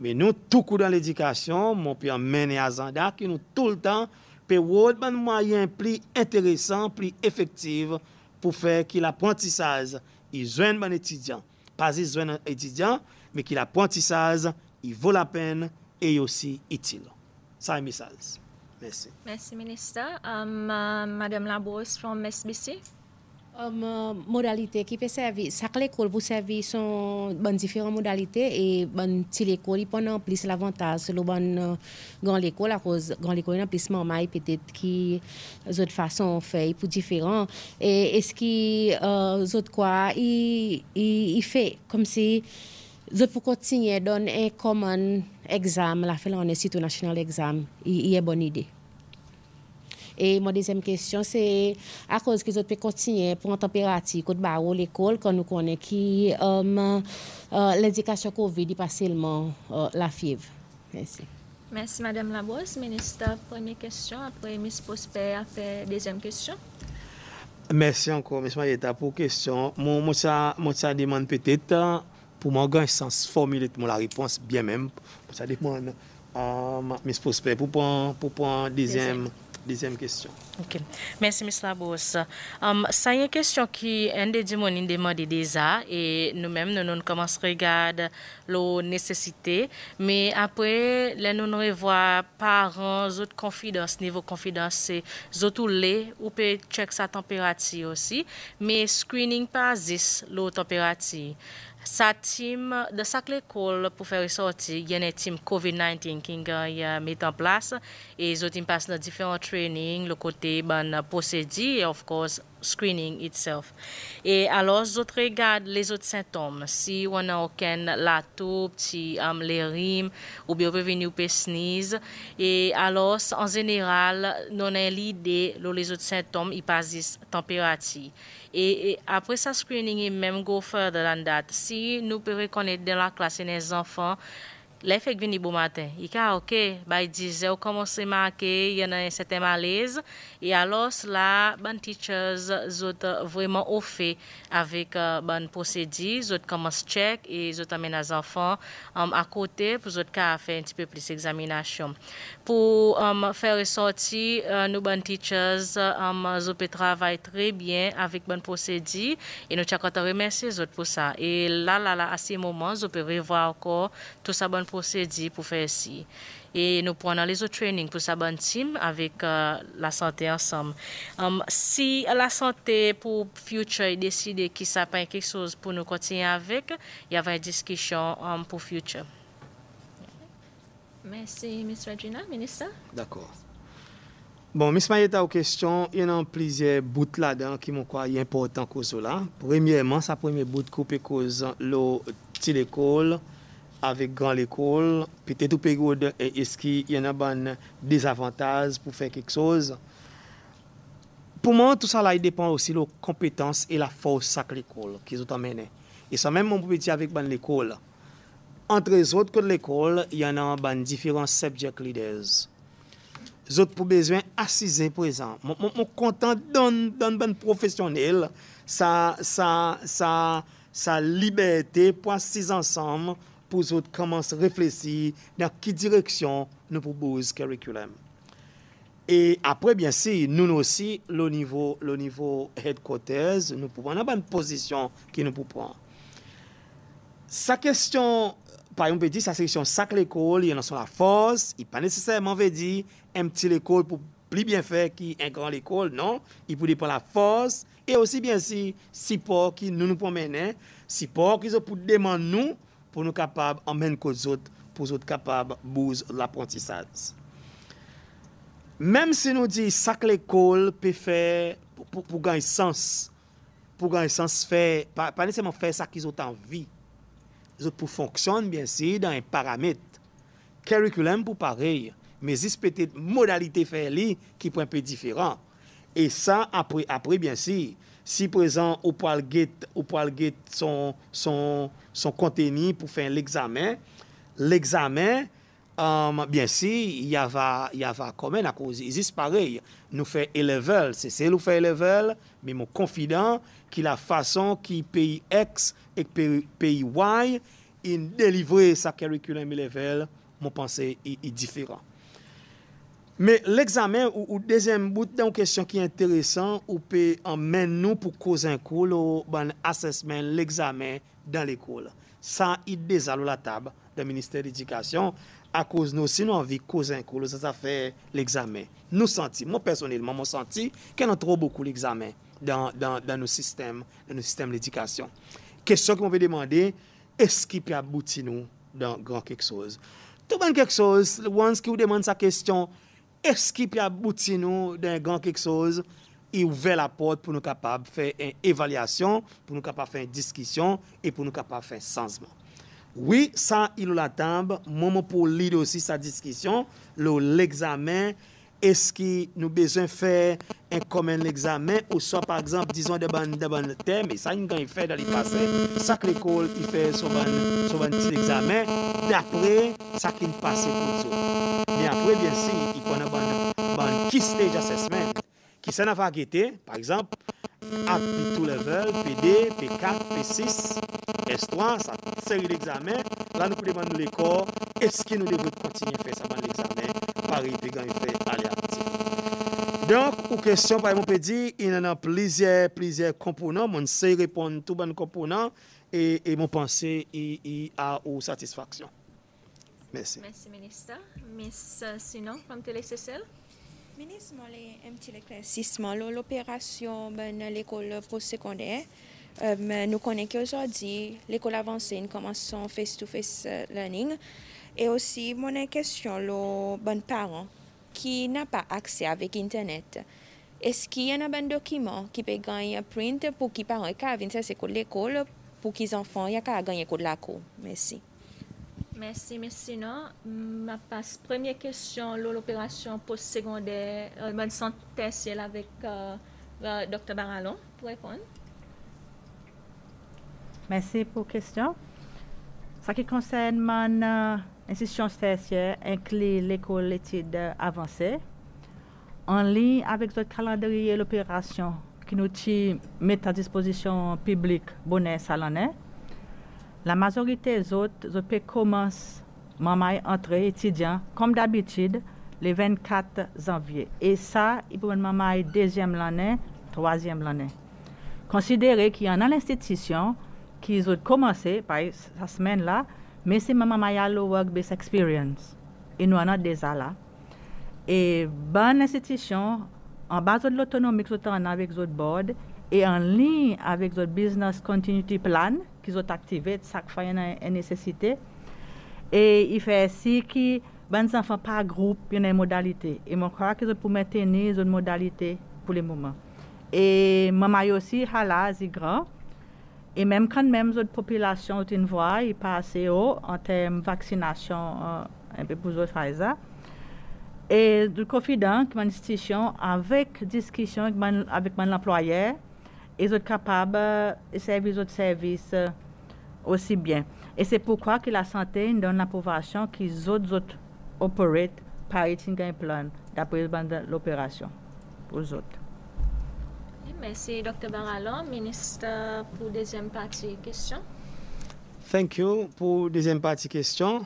Men nou toukou dan l'edikasyon, mwen pi an menye azanda ki nou toutan pe wot man mwenye priy entereysan, priy efektiv pou fe ki l'apwantisaz i zwen man etidyan. Pas i zwen an etidyan, me ki l'apwantisaz, i vò la pen e yo si itil. Sa e misal. Mersi. Mersi, minister. Um, uh, Madame Labose from SBC. Um, modalités qui peut servir, chaque école peut servir sont bonnes différentes modalités et bonne petite école pendant plus l'avantage le bon euh, grand l'école à cause grand l'école en plus maman peut-être qui autres façons fait pour différents et est-ce qui euh, autres quoi il, il, fait comme si je pour continuer donne un commun examen la fait on est national exam il est bonne idée et ma deuxième question, c'est à cause que vous pu continuer pour une température, côte barre l'école, quand nous connaissons qui euh, euh, l'indication COVID, pas seulement euh, la fièvre. Merci. Merci, Madame Labrosse. Ministre, première question. Après, M. Prosper a fait deuxième question. Merci encore, monsieur Mayeta, pour la question. Moi, moi, ça, moi, ça demande peut-être pour moi, un sens formuler la réponse, bien même. Ça demande, euh, Miss Prosper, pour prendre pour, deuxième. deuxième deuxième question. Ok. Merci, M. Labos. Hum, ça y est une question qui est un des déjà et nous-mêmes, nous, nous commençons à regarder les nécessités, mais après, là, nous nous revoyons parents, autres confidences, niveau confidence, autres les, ou peut check sa température aussi, mais screening pas existe, l'eau température. Sa tim de sakle kol pou fèri sorti, yon e tim COVID-19 kin gen euh, yon met an plas, e zo tim pas nan diferant trening, lo kote ban posedi, of course, screening itself. E alos, zo tregade le zot sentom, si wana oken lato, pti am lerim, ou biyo pe veni ou pe sniz, e alos, an general, non en lide lo le zot sentom yi pas dis temperati. E, e apres sa screening, e menm go further dan dat. Si nou pe rekonet den la klas e nen zanfan, le fek vini bo maten. I ka, okey, bay di ze, ou komos se make, yon nan yon seten malez. E alos la, ban teachers, zot uh, vreman ofe avik uh, ban posedi, zot komos chek, e zot amen nan zanfan um, akote pou zot ka fe yon tipe plis examinasyon. Pou fè resoti nou ban teachers, um, zopè travay trebyen avik ban prosedi. E nou chakot a remersi zot pou sa. E la la la, a se moman, zopè revwa akor tout sa ban prosedi pou fè si. E nou pranan le zo training pou sa ban tim avik la sante ansam. Um, si la sante pou future y deside ki sa pan kik souz pou nou kontinye avik, y avay diskisyon pou future. Mèsi, Miss Regina, minister. D'akor. Bon, Miss Mayeta ou kèsyon, yon an plizye bout la den ki mwen kwa yon portan kouzou la. Premyèman, sa premiye bout kou pekouz lò ti l'ekol, avèk gran l'ekol, petè tou pekou de eski yon an ban dezavantaz pou fè kèk souz. Pou mwen, tout sa la yon depan osi lò kompetans e la fòs sakrikol ki zoutan mènen. Yon sa mèm mwen pou peti avèk ban l'ekol la. antre zot kèd l'ekol, yon an ban diferant subject leaders. Zot pou bezwen asize prezant. Mou kontant dan ban profesyonel, sa libetè pou asize ansam pou zot koman se reflesi na ki direksyon nou pou bouz karikulem. E apre, bensi, nou nou si, lo nivou headquarters, nou pou ban nan ban posisyon ki nou pou pran. Sa kestyon, pa yon pe di sa seksyon sak l'ekol, yon nan son la fos, yon pa nesesèman ve di, mti l'ekol pou pli bien fè ki yon gran l'ekol, yon pou di pou la fos, e osi bensi, si pou ki nou nou pou menen, si pou ki yon pou deman nou, pou nou kapab amen kou zot, pou zot kapab bouz l'apwantisat. Mem se nou di sak l'ekol, pe fè pou gan yon sens, pou gan yon sens fè, pa nesesèman fè sak yon tan vi, pou fonksyon, bensi, dan e paramet. Curriculum pou parel, me zis pete modalite fè li ki pwen pè diferan. E sa, apre, apre, bensi, si prezant ou pwal git, ou pwal git son konteni pou fè l'examen, l'examen, Um, bien si, y ava komen akouzi. Y zis parey, nou fe elevel. Se se lou fe elevel, mi mou konfidan ki la fason ki pi X ek pi Y y delivre sa karikulen mi elevel, mou panse y e, e diferan. Me l'ekzamen ou dezem bout den w kèsyon ki y enteresan ou pe anmen nou pou koz an koul ou ban asesmen l'ekzamen dan l'ekoul. Sa y dezalou la tab da Ministèr d'Edikasyon a kouz nou, se nou anvi kouz an kou, lou sa sa fè l'examen, nou senti, moun personelman, moun senti, kè nan tro boku l'examen dan nou sistem, dan nou sistem l'edikasyon. Kèsyon ki moun vè demande, eski pè abouti nou dan gran keksoz? Tou mèn keksoz, lwans ki ou demande sa kèsyon, eski pè abouti nou dan gran keksoz, y ou vè la pot pou nou kapab fè en evalyasyon, pou nou kapab fè en diskisyon, et pou nou kapab fè en sansman. Oui, sa y nou la tembe, moun moun pou lide osi sa diskisyon, lò l'examen, eski nou bezon fè en komen l'examen, ou sa par exemple, dizon de ban de ban teme, sa y nou gany fè dal y pase, sa k l'ekol y fè so ban ti l'examen, d'apre, sa k y nou pase koutso. Mè apre, bensi, y kon a ban ki stage a se semen, ki se nan fag ete, par exemple, api 2 level, pi 2, pi 4, pi 6, S3, sa seri l'examen, la nou pou deman nou l'ekor, eske nou devout kontinye fè sa ban l'examen, pari pe gan y fè alè ati. Donk, ou kèsyon pa y moun pè di, y nan nan plizye, plizye kompounan, moun se y repon tout ban kompounan, e moun panse y a ou satisfaksyon. Mèsi. Mèsi, minister. Mèsi, euh, sinon, pantele sè sèl. Ministre, un petit L'opération ben, de l'école postsecondaire, euh, ben, nous connaissons aujourd'hui l'école avancée commence son face-to-face euh, learning. Et aussi, mon question, les ben, parents qui n'ont pas accès avec Internet, est-ce qu'il y a un document qui peut gagner un print pour qu'ils parents puissent venir à l'école pour qu'ils enfants aient gagner de la cour? Merci. Merci, merci. Ma passe, première question, l'opération post-secondaire, euh, bonne tertiaire avec euh, euh Dr. Barallon pour répondre. Merci pour la question. Ce qui concerne mon euh, institution tertiaire, inclut l'école d'études avancées, en lien avec votre calendrier l'opération qui nous met à disposition publique bonnet salonnet. Hein. la mazorite zot, zot pe komanse mamay antre etidyan, kom d'abitid, le 24 zanvye. E sa, i pouman mamay dezyem lanen, troasyem lanen. Konsidere ki anan l'institisyon, ki zot komanse, pa sa semen la, mesi mamay alo work-based experience. E nou anan deza la. E ban l'institisyon, an bazo de l'autonomik zot anan vek zot board, e an lin avik zot business continuity plan, ki zot aktive, sak fwa yon an nesecite. E yon fè si ki, ban zanfan pa group, yon an modalite. E mwen kwa ki zot pou mwen teni, zot modalite pou le mouman. E mamay osi, hala zi gran, e menm kan menm zot populasyon out yon vwa, yon pa ase yo, an tem vaksinasyon, an euh, pe pou zot fa e za. E dout kofi dan, ki man istisyon, avèk diskisyon, avèk man l'amployèr, ils sont capables de euh, servir les autres services euh, aussi bien. Et c'est pourquoi que la santé donne l'approbation qu'ils autres autres opèrent par un plan d'après l'opération pour les autres. Merci, Dr. Barallon, ministre, pour la deuxième partie question. Thank you pour la deuxième partie question.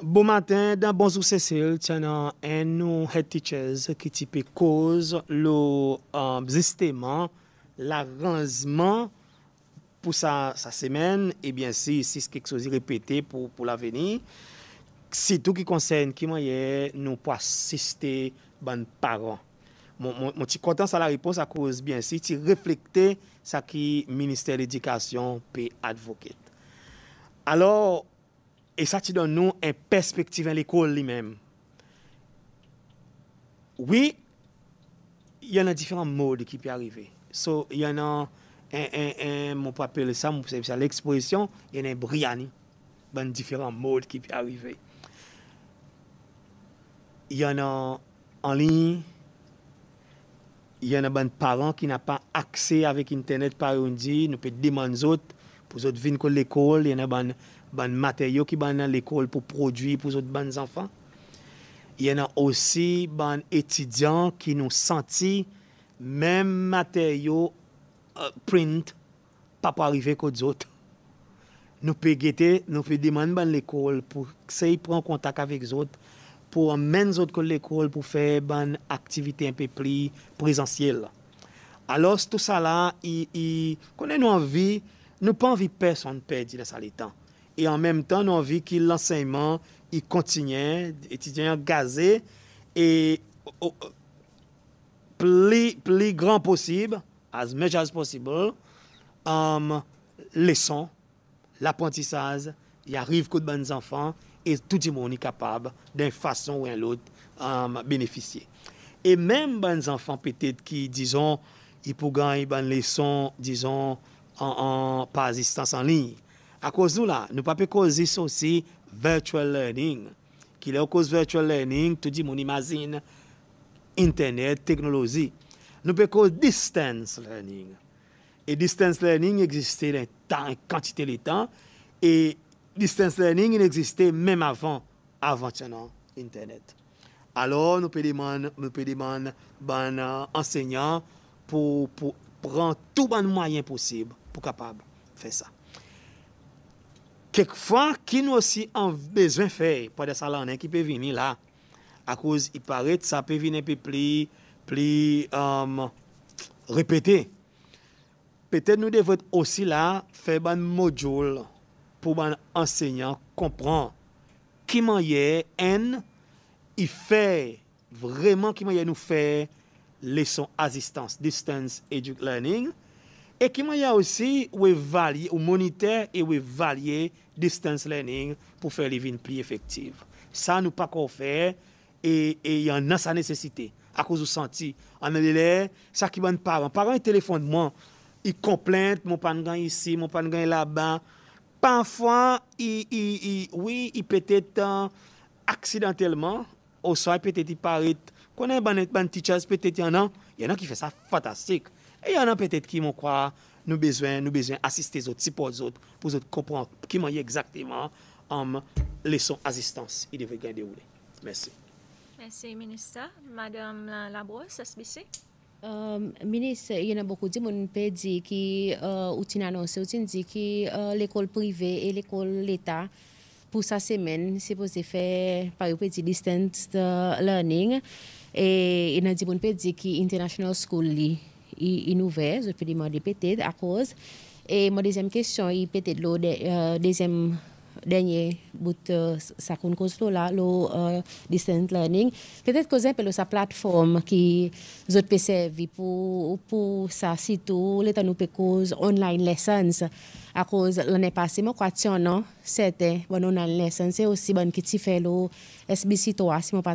Bon matin, Bonjour Cécile, tiens un nous head teachers qui type cause le euh, système la ranzman pou sa semen, e bensi, si skèk souzi repete pou la veni, si tout ki konseyne ki mwenye nou pou asiste ban paran. Mwen ti kontan sa la ripons a kouse bensi, ti reflekte sa ki minister l'edikasyon pe advokate. Alors, e sa ti don nou en perspektive en l'ekol li menm. Oui, yon nan difyran mode ki pi arivey. So, yon nan, moun papele sa, moun papele sa l'exposisyon, yon nan briyani, ban diferan mod ki pi arive. Yon nan anlin, yon nan ban paran ki nan pa akse avik internet pari undi, nou pe di man zot pou zot vin kon l'ekol, yon nan ban materyo ki ban nan l'ekol pou prodwi pou zot ban zanfan. Yon nan osi ban etidyan ki nou santi men materyo euh, print pa pa arrive kou d'zot. Nou pe gete, nou pe deman ban l'ekol pou se yi pran kontak avik zot pou men zot kou l'ekol pou fe ban aktivite yi pe pli prezansye la. Alos tout sa la, kone nou anvi, nou pa anvi person pe di la sa li tan. En menm tan nou anvi ki l'anseyman yi kontinye, etidyen gaze e... pli, pli gran posib, as meja as posibol, um, leson, l'apwantisaz, y arrive kout ban zanfan, et touti mouni kapab, den fason ou um, en lot, beneficye. Et men ban zanfan petet ki, dizon, y pou gan y ban leson, dizon, an, an, pa azistans an lin. A kouz nou la, nou pa pe kouz iso si, virtual learning. Ki le ou kouz virtual learning, touti mouni mazin, apwantisaz, internet, teknolosi. Nou pe ko distance learning. E distance learning egziste en kantite li tan e distance learning en egziste menm avan avan tjanan internet. Alo nou pe diman ban ansegnan pou pran tout ban mwayen posib pou kapab fe sa. Kekfwa ki nou osi an bezwen fey pa de sa lanen ki pe vini la Euh, a kouz i paret, sa pe vine pe pli, pli, repete. Petet nou devot osi la, fe ban modjoul pou ban ansegnan kompran. Kiman ye, en, i fe, vreman kiman ye nou fe, leson azistans, distance eduk learning. E kiman ya osi, ou evalye, ou monite, evalye distance learning pou fe li vin pli efektiv. Sa nou pa kou fe. E, e yon nan sa nesesite akouz ou santi. Anan de lè, sak yon ban paran. Paran yon telefon de moun, yon komplente, moun pan gan yisi, moun pan gan yon laban. Panfwa, yon wè, yon petè tan aksidentelman, ou soy petè ti parit, konen ban tichaz, petè ti yon nan, yon nan ki fè sa fantastik. E yon nan petè ti ki moun kwa, nou bezwen, nou bezwen asiste zot, si pou zot, pou zot kompran ki moun yon exakteman am lèson azistans. Yon devè gènde ou lè. M Merci, eh, ministre. Madame Labrosse, SBC. Euh, ministre, il y en a beaucoup de monde qui qui euh, annoncé, dit que l'école privée et l'école l'État pour sa semaine, c'est supposé faire par exemple distance learning et il y a de monde qui que international school li ouverte. je peux demander peut-être à cause et ma deuxième question, il peut-être le euh, deuxième dernier bout de uh, sa construction là, le uh, distance distant learning. Peut-être que c'est sa plateforme qui nous peut servir pour, pour ça, si tout, l'état nous peut cause online lessons. À cause l'année passée, moi, quoi, non, c'était bonne online lessons. C'est aussi bon qui t'y fait le SBC toi, si je ne me pas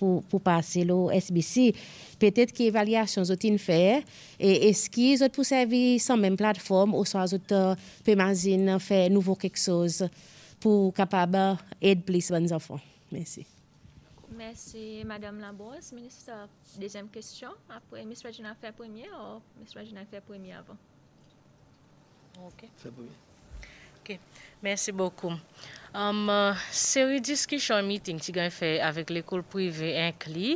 pour, pour passer au SBC. Peut-être que l'évaluation est fait et est-ce qu'ils ont pour servir sans même plateforme ou soit ils peuvent faire nouveau quelque chose pour capable aider plus les enfants. Merci. Merci, Madame Labose. Ministre, deuxième question. Après, Miss Regina fait première ou Miss Regina fait première avant? OK. C'est premier. Ok, mersi bokou. Seri diskisyon meeting ti gen fè avèk l'ekol privè enkli,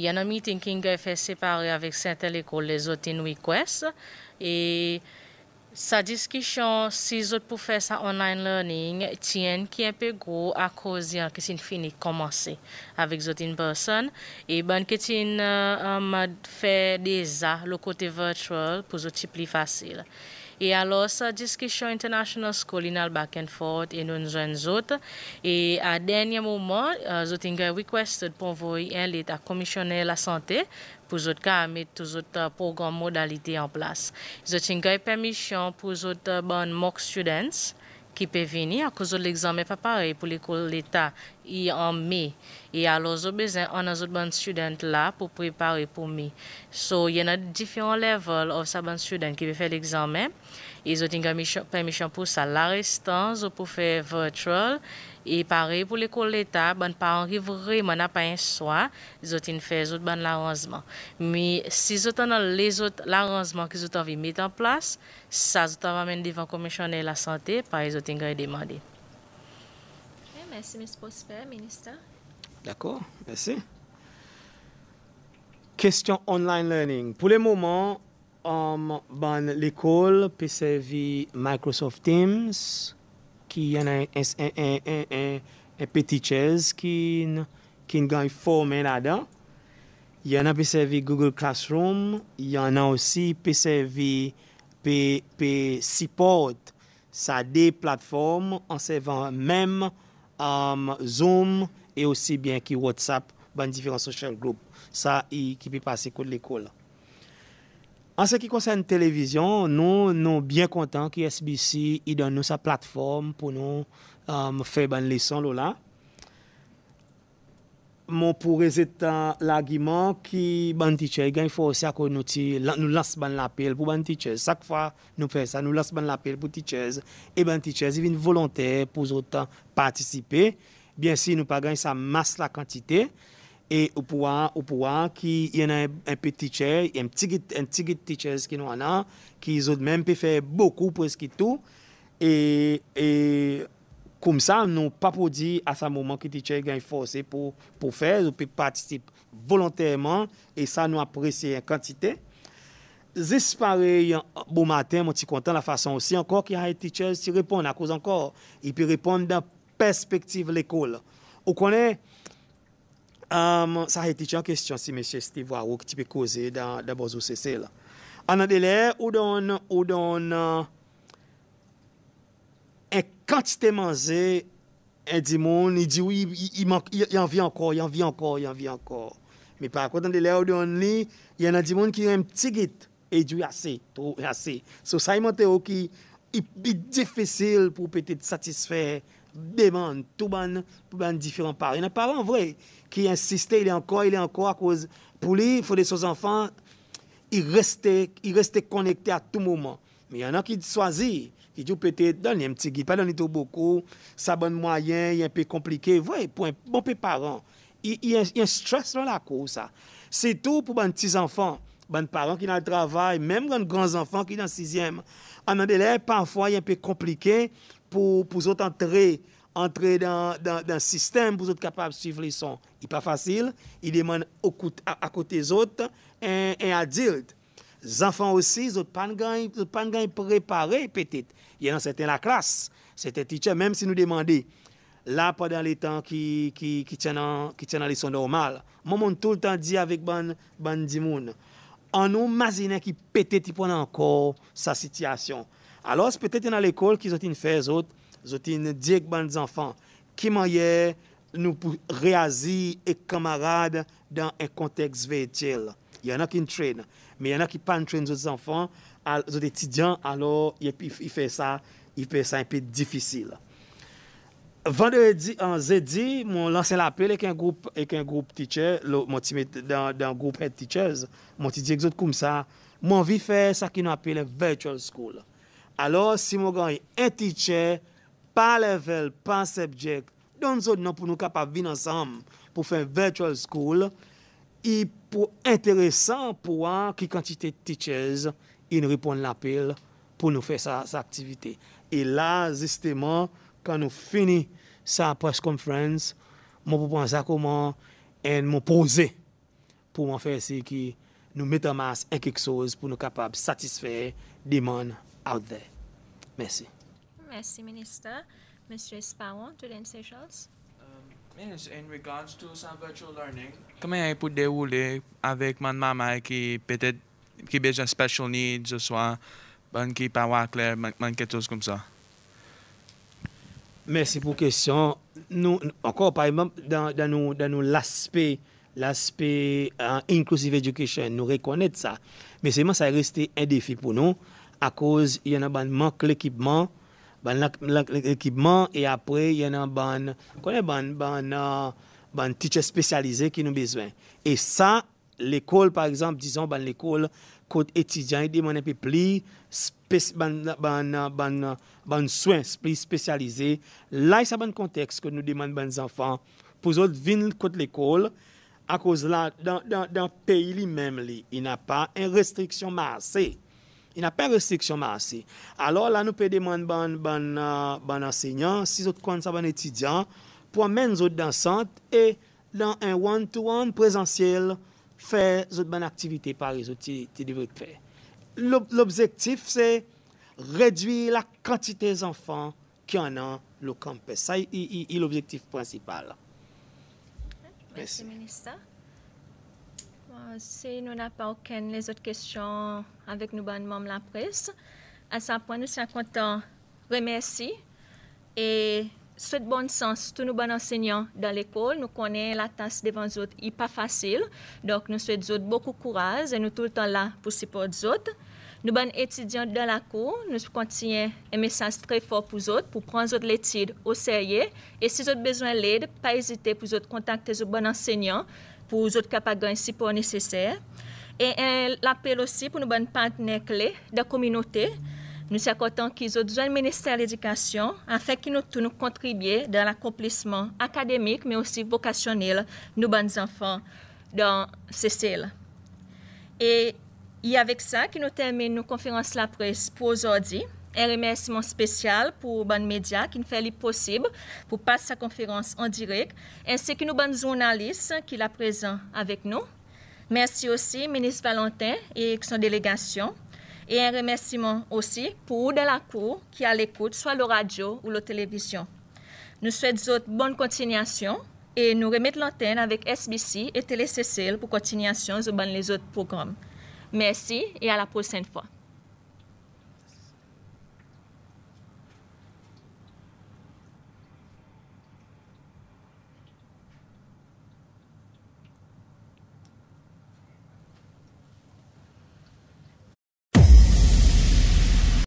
yon an meeting ki gen fè separe avèk sentel ekol lè zotin wekwes, e sa diskisyon si zot pou fè sa online learning, tiyen ki enpe go akòz yon kè sin fini komanse avèk zotin person, e ban kè tin fè deza lo kote virtual pou zoti pli fasil. E alos, diskisyon international skol inal back and forth e nou nou zwen zot. E a denye mouman, zot inge requested ponvoy en let ak komisyonel la sante pou zot ka amet tou zot uh, program modalite an plas. Zot inge permisyon pou zot uh, ban mok students. I pe vini akou zo l'ekzame pa pare pou l'ekou l'Etat yon mi. E alo zo bezen an an zot ban student la pou prepare pou mi. So yon an difyon level of sa ban student ki ve fe l'ekzame. E zo tinga permission pou sa laristan, zo pou fe virtual. Et pareil pour l'école d'État, les ben parents arrivent vraiment pas un choix, ils ont une fait, ils arrangement. Mais si ils ont les autres, l'arrangement qu'ils ont envie de mettre en place, ça, ils ont devant la commission de la santé, pareil, ils ont une grande demande. merci, M. Prosper, ministre. D'accord, merci. Question online learning. Pour le moment, l'école peut servir Microsoft Teams. ki yon nan en peti chèz ki ngany fò men la dan. Yon nan pe sevi Google Classroom, yon nan osi pe sevi, pe sipòt sa de platfòm an sevan mèm um, Zoom e osi byen ki WhatsApp ban diferant social group. Sa ki pi pase kou l'ekol la. An se ki konsen televizyon, nou nou byen kontan ki SBC i dan nou sa platform pou nou euh, fe ban lisan lola. Mon pou rezetan lagiman ki ban Tichèz gen yon fòsè akon nou ti, nou lans ban lapel pou ban Tichèz. Sak fwa nou fè sa, nou lans ban lapel pou Tichèz. E ban Tichèz, yon vin volontè pou zotan patisipe. Bien si nou pa gen sa mas la kantite. E ou pou an ki yon an an pe teacher, yon an tigit teacher ki nou an an, ki yon men pe fe beaucoup pou eski tou. E, e koum sa nou pa pou di a sa mouman ki teacher gen fose pou pou fe, pou pe patisip volontèman, e sa nou apresye an kantite. Zis pare, yon pou bon maten, moun ti kontan la fason ou si ankon ki hay teacher si repon akouz ankon i pe repon dan perspektiv l'ekol. Ou konen Am, sa hay ti chan kestyon si mesye sti vwa wou ki ti pe koze da boz ou se se la. An an dele, ou don, ou don, e euh, kant ti te manze, e di moun, e di wou, i man, i an vi an kor, i an vi an kor, i an vi an kor. Mi parakot an dele, ou don li, y an an di moun ki rem tigit, e di wou yase, tou yase. So sa yi mante wou ki, i di fesele pou pe te satisfeye, demande tout ban pour différents parents. Il y a un parent vrai qui insistait, il est encore, il est encore à cause pour lui, il faut que ses enfants, il restait, il restait connecté à tout moment. Mais il y en a qui choisissent, qui disent peut-être donne un petit guide, pas tout beaucoup, ça bonne moyen, il est un peu compliqué. Vrai, pour un bon parent, il, y a, un stress dans la cause ça. C'est tout pour les petits enfants, les parents qui dans le travail, même quand grands enfants qui dans le sixième. En un délai, parfois, il est un peu compliqué pou zot antre dan sistem pou zot kapab sif li son. I pa fasil, i deman akote zot en adyld. Zanfan osi, zot pan ganj prepare petet. Yen an seten la klas, seten teacher, menm si nou demande la padan li tan ki tjenan li son normal. Mon moun tout an di avik ban di moun. An nou mazine ki petet i pon an kor sa sityasyon. Alo, se petet yon al ekol ki zote yon fè zote, zote yon dièk ban yon zanfan, ki man yè nou pou reazi ek kamarade dan ek konteks veytel. Yon ak yon tren, men yon ak yon pan tren zote zanfan, zote etidyan, alo, yon pe sa, yon pe sa yon pe difisil. Vande an zè di, moun lanse l apel ek en group teacher, moun ti met dan group head teacher, moun ti dièk zote koum sa, moun vi fè sa ki nou apel virtual school. alò, si mwen gwen yon teacher, pa level, pa subject, don zon nan non, pou nou kapab vin ansam, pou fè virtual school, yi pou enteresan pou an, ki kantite teachers, yi nou ripon l'apil, pou nou fè sa aktivite. E la, zistèman, kan nou fini sa press conference, mwen pou pansa kouman, en mwen pose, pou mwen fè se ki, nou metan mas en kik soz, pou nou kapab satisfè, di mwen out there. Merci. Merci, Minister. Um, in regards to some virtual learning. Comment dérouler avec mon maman qui peut-être qui a special needs ou soit qui clair, quelque comme ça? Merci pour la question. Nous, encore, par dans, dans, nous, l'aspect, l'aspect euh, inclusive education, nous reconnaître ça. Mais c'est moi ça reste un défi pour nous. a kouz yon nan ban mank l'ekipman, ban l'ekipman, e apre yon nan ban, konè ban, ban, euh, ban teacher spesyalize ki nou bezwen. E sa, l'ekol, par exemple, dizon ban l'ekol, kout etidjan, yon deman api pli, ban, ban, euh, ban, euh, ban swen spesyalize, la yon sa ban konteks kon nou deman ban zanfan, pou zot vin kout l'ekol, a kouz la, dan peyi li mem li, yon nan pa, en restriksyon masi, Y nan pen restriksyon man ase. Alo, la nou pe deman ban ansegnan, si zot kon sa ban etidyan, pou amen zot dan sant e dan an one-to-one prezansyel fe zot ban aktivite pari zot ti devret fe. L'objektif se redwi la kantite zanfan ki anan lo kampes. Sa yi l'objektif prezansyel. Mwen se minister. Euh, si nous n'avons pas aucune les autres questions avec nous, bonnes membres de la presse, à ce point, nous sommes contents. Remercie et souhaite bon sens tous nos bons enseignants dans l'école. Nous connaissons la tâche devant nous autres, n'est pas facile. Donc, nous souhaitons beaucoup de courage et nous tout le temps là pour supporter les autres. Nous bons étudiants dans la cour, nous continuons un message très fort pour autres, pour prendre autres études au sérieux. Et si vous avez besoin d'aide, pas hésiter pour autres contacter vos bons enseignants pour les autres capables si pas nécessaire. Et l'appel aussi pour nos bonnes partenaires clés de la communauté. Nous sommes contents qu'ils ont besoin du ministère de l'Éducation afin qu'ils nous, nous contribuent dans l'accomplissement académique mais aussi vocationnel de nos bonnes enfants dans ces cellules. Et, a avec ça, que nous termine nos conférences la presse pour aujourd'hui. Un remerciement spécial pour les médias qui nous fait le possible pour passer sa conférence en direct, ainsi que nos bonnes journalistes qui la présent avec nous. Merci aussi, ministre Valentin et son délégation. Et un remerciement aussi pour cour qui à l'écoute, soit le radio ou la télévision. Nous souhaitons bonne continuation et nous remettons l'antenne avec SBC et télé Cécile pour continuation sur les autres programmes. Merci et à la prochaine fois.